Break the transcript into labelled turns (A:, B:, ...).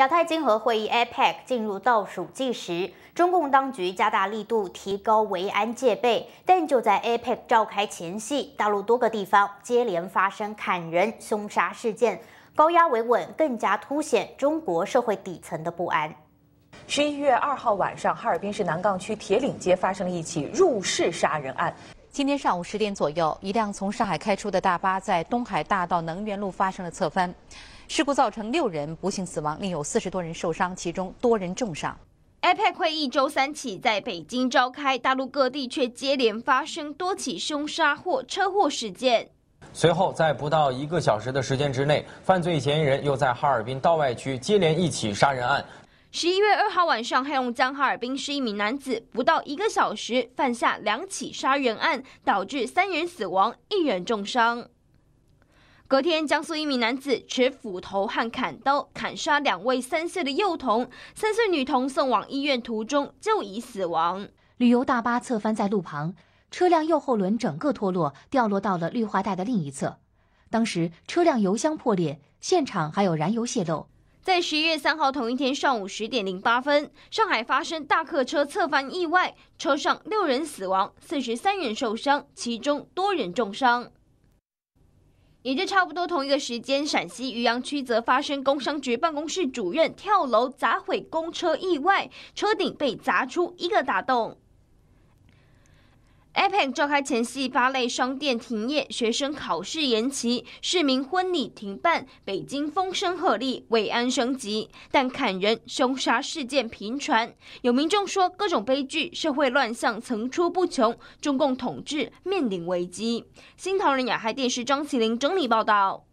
A: 亚太经合会议 （APEC） 进入倒数计时，中共当局加大力度提高维安戒备。但就在 APEC 召开前夕，大陆多个地方接连发生砍人、凶杀事件，高压维稳更加凸显中国社会底层的不安。十一月二号晚上，哈尔滨市南岗区铁
B: 岭街发生了一起入室杀人案。今天上午十点左右，一辆从上海开出的大巴在东海大道能源路发生了侧翻。事故造成六人不幸死亡，另有四十多人受伤，其中多人重伤。
C: iPad 会一周三起在北京召开，大陆各地却接连发生多起凶杀或车祸事件。随后，在不到一个小时的时间之内，犯罪嫌疑人又在哈尔滨道外区接连一起杀人案。十一月二号晚上，黑龙江哈尔滨市一名男子不到一个小时犯下两起杀人案，导致三人死亡，一人重伤。隔天，江苏一名男子持斧头和砍刀砍杀两位三岁的幼童，三岁女童送往医院途中就已死亡。
D: 旅游大巴侧翻在路旁，车辆右后轮整个脱落，掉落到了绿化带的另一侧。当时车辆油箱破裂，现场还有燃油泄漏。
C: 在十一月三号同一天上午十点零八分，上海发生大客车侧翻意外，车上六人死亡，四十三人受伤，其中多人重伤。也就差不多同一个时间，陕西榆阳区则发生工商局办公室主任跳楼砸毁公车意外，车顶被砸出一个大洞。APEC 召开前夕，八类商店停业，学生考试延期，市民婚礼停办，北京风声鹤唳，慰安升级，但砍人凶杀事件频传，有民众说各种悲剧、社会乱象层出不穷，中共统治面临危机。新唐人亚太电视张麒麟整理报道。